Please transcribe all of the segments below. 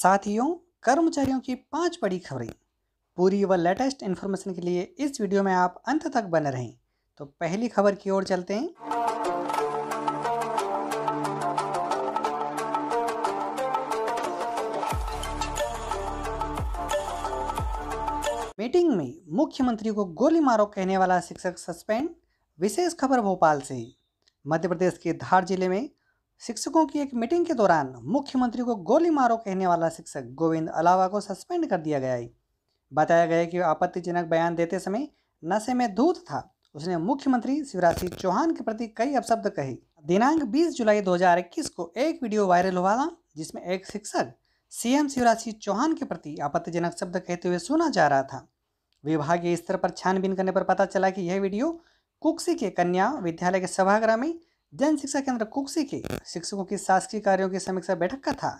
साथियों कर्मचारियों की पांच बड़ी खबरें पूरी व लेटेस्ट इन्फॉर्मेशन के लिए इस वीडियो में आप अंत तक बने रहें तो पहली खबर की ओर चलते हैं मीटिंग में मुख्यमंत्री को गोली मारो कहने वाला शिक्षक सस्पेंड विशेष खबर भोपाल से मध्य प्रदेश के धार जिले में शिक्षकों की एक मीटिंग के दौरान मुख्यमंत्री को गोली मारो कहने वाला शिक्षक गोविंद अलावा को सस्पेंड कर दिया गया है बताया गया कि आपत्तिजनक बयान देते समय नशे में धूत था उसने मुख्यमंत्री शिवराज सिंह चौहान के प्रति कई अपशब्द कहे दिनांक 20 जुलाई 2021 को एक वीडियो वायरल हुआ था जिसमें एक शिक्षक सीएम शिवराज सिंह चौहान के प्रति आपत्तिजनक शब्द कहते हुए सुना जा रहा था विभागीय स्तर पर छानबीन करने पर पता चला कि यह वीडियो कुक्सी के कन्या विद्यालय के सभागृह में जन शिक्षा केंद्र कुक्सी के शिक्षकों की शासकीय कार्यों की समीक्षा बैठक का था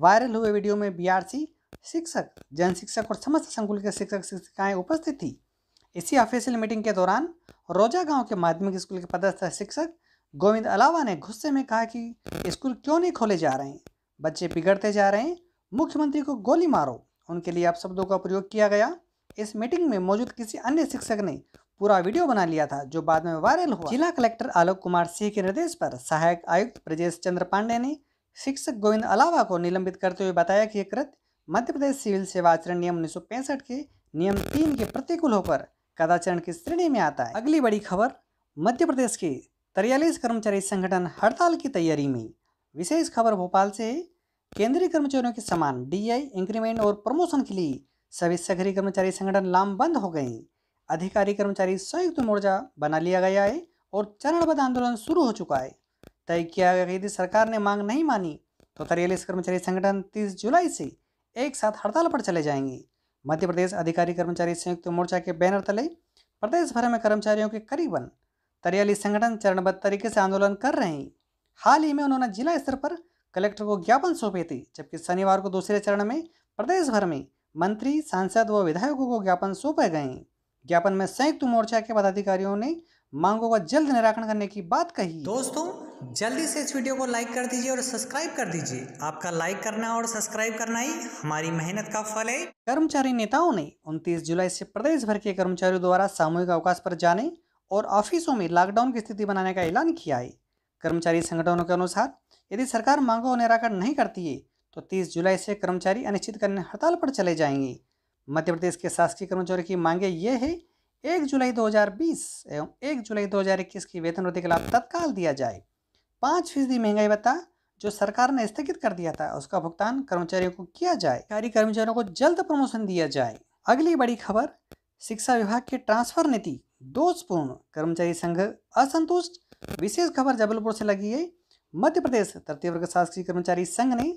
वायरल हुए वीडियो में बीआरसी शिक्षक जन शिक्षक और समस्त संकुल के शिक्षक शिक्षिकाएं उपस्थित थी इसी ऑफिशियल मीटिंग के दौरान रोजा गांव के माध्यमिक स्कूल के पदस्थ शिक्षक गोविंद अलावा ने गुस्से में कहा कि स्कूल क्यों नहीं खोले जा रहे हैं बच्चे बिगड़ते जा रहे हैं मुख्यमंत्री को गोली मारो उनके लिए अपशब्दों का प्रयोग किया गया इस मीटिंग में मौजूद किसी अन्य शिक्षक ने पूरा वीडियो बना लिया था जो बाद में वायरल हुआ जिला कलेक्टर आलोक कुमार सिंह के निर्देश पर सहायक आयुक्त ब्रजेश चंद्र पांडे ने शिक्षक गोविंद अलावा को निलंबित करते हुए बताया कि यह कृत्य मध्य प्रदेश सिविल सेवा आचरण नियम उन्नीस के नियम तीन के प्रतिकूल होकर कदाचरण की श्रेणी में आता है अगली बड़ी खबर मध्य प्रदेश के तिरयालीस कर्मचारी संगठन हड़ताल की तैयारी में विशेष खबर भोपाल से केंद्रीय कर्मचारियों के समान डीआई इंक्रीमेंट और प्रमोशन के लिए सभी सगरी कर्मचारी संगठन लामबंद हो गए अधिकारी कर्मचारी संयुक्त मोर्चा बना लिया गया है और चरणबद्ध आंदोलन शुरू हो चुका है तय किया गया यदि सरकार ने मांग नहीं मानी तो तरियलिस कर्मचारी संगठन 30 जुलाई से एक साथ हड़ताल पर चले जाएंगे मध्य प्रदेश अधिकारी कर्मचारी संयुक्त मोर्चा के बैनर तले प्रदेश भर में कर्मचारियों के करीबन तरियाली संगठन चरणबद्ध तरीके से आंदोलन कर रहे हैं हाल ही में उन्होंने जिला स्तर पर कलेक्टर को ज्ञापन सौंपे थे जबकि शनिवार को दूसरे चरण में प्रदेश भर में मंत्री सांसद व विधायकों को ज्ञापन सौंपे गए ज्ञापन में संयुक्त मोर्चा के पदाधिकारियों ने मांगों का जल्द निराकरण करने की बात कही दोस्तों जल्दी से इस वीडियो को लाइक कर दीजिए और सब्सक्राइब कर दीजिए आपका लाइक करना और सब्सक्राइब करना ही हमारी मेहनत का फल है कर्मचारी नेताओं ने 29 जुलाई से प्रदेश भर के कर्मचारियों द्वारा सामूहिक अवकाश पर जाने और ऑफिसों में लॉकडाउन की स्थिति बनाने का ऐलान किया है कर्मचारी संगठनों के अनुसार यदि सरकार मांगों का निराकरण नहीं करती है तो तीस जुलाई से कर्मचारी अनिश्चितकालीन हड़ताल पर चले जाएंगे मध्य प्रदेश के शासकीय कर्मचारियों की मांगे ये है एक जुलाई 2020 एवं एक जुलाई 2021 की वेतन वृद्धि का लाभ तत्काल दिया जाए पाँच फीसदी महंगाई भत्ता जो सरकार ने स्थगित कर दिया था उसका भुगतान कर्मचारियों को किया जाए कार्य कर्मचारियों को जल्द प्रमोशन दिया जाए अगली बड़ी खबर शिक्षा विभाग की ट्रांसफर नीति दोषपूर्ण कर्मचारी संघ असंतुष्ट विशेष खबर जबलपुर से लगी है मध्य प्रदेश तृतीय वर्ग शासकीय कर्मचारी संघ ने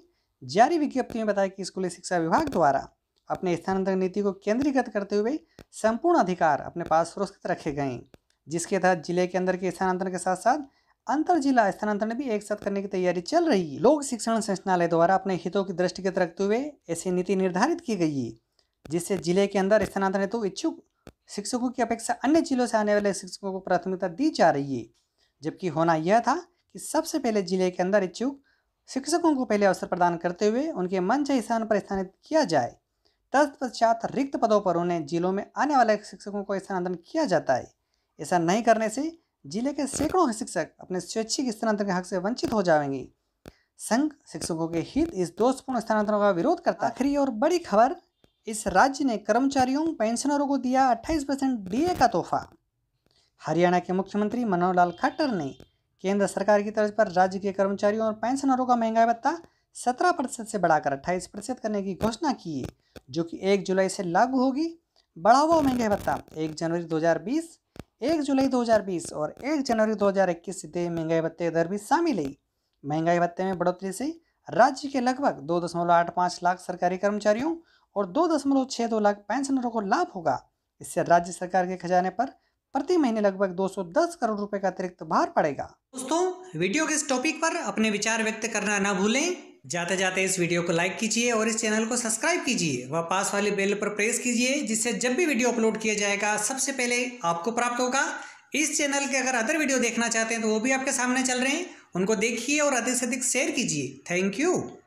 जारी विज्ञप्ति में बताया कि स्कूली शिक्षा विभाग द्वारा अपने स्थानांतरण नीति को केंद्रीकृत करते हुए संपूर्ण अधिकार अपने पास सुरक्षित रखे गए जिसके तहत जिले के अंदर के स्थानांतरण के साथ साथ अंतर जिला स्थानांतरण भी एक साथ करने की तैयारी चल रही है लोक शिक्षण संचालय द्वारा अपने हितों की दृष्टिगत रखते हुए ऐसी नीति निर्धारित की गई है जिससे जिले के अंदर स्थानांतरण हेतु इच्छुक शिक्षकों की अपेक्षा अन्य जिलों से आने वाले शिक्षकों को प्राथमिकता दी जा रही है जबकि होना यह था कि सबसे पहले जिले के अंदर इच्छुक शिक्षकों को पहले अवसर प्रदान करते हुए उनके मंच स्थान पर स्थानित किया जाए तत्पश्चात रिक्त पदों पर उन्हें जिलों में आने वाले शिक्षकों को स्थानांतरण किया जाता है ऐसा नहीं करने से जिले के सैकड़ों शिक्षक अपने स्वैच्छिक स्थानांतरण के हक से वंचित हो जाएंगे संघ शिक्षकों के हित इस दोषपूर्ण स्थानांतरण का विरोध करता है आखिरी और बड़ी खबर इस राज्य ने कर्मचारियों पेंशनरों को दिया 28 परसेंट डीए का तोहफा हरियाणा के मुख्यमंत्री मनोहर लाल खट्टर ने केंद्र सरकार की तरफ पर राज्य के कर्मचारियों और पेंशनरों का महंगाई भत्ता सत्रह प्रतिशत से बढ़ाकर अट्ठाईस प्रतिशत करने की घोषणा की जो कि एक जुलाई से लागू होगी बढ़ा हुआ महंगाई भत्ता एक जनवरी 2020, एक जुलाई 2020 और एक जनवरी 2021 से देय महंगाई भत्ते दर भी शामिल है महंगाई भत्ते में बढ़ोतरी से राज्य के लगभग दो दशमलव आठ पाँच लाख सरकारी कर्मचारियों और दो दशमलव छः दो लाख पेंशनरों को लाभ होगा इससे राज्य सरकार के खजाने पर प्रति महीने लगभग 210 करोड़ रुपए का अतिरिक्त भार पड़ेगा दोस्तों वीडियो के इस टॉपिक पर अपने विचार व्यक्त करना ना भूलें जाते जाते इस वीडियो को लाइक कीजिए और इस चैनल को सब्सक्राइब कीजिए व पास वाले बेल पर प्रेस कीजिए जिससे जब भी वीडियो अपलोड किया जाएगा सबसे पहले आपको प्राप्त होगा इस चैनल के अगर अदर वीडियो देखना चाहते हैं तो वो भी आपके सामने चल रहे हैं उनको देखिए और अधिक से अधिक शेयर कीजिए थैंक यू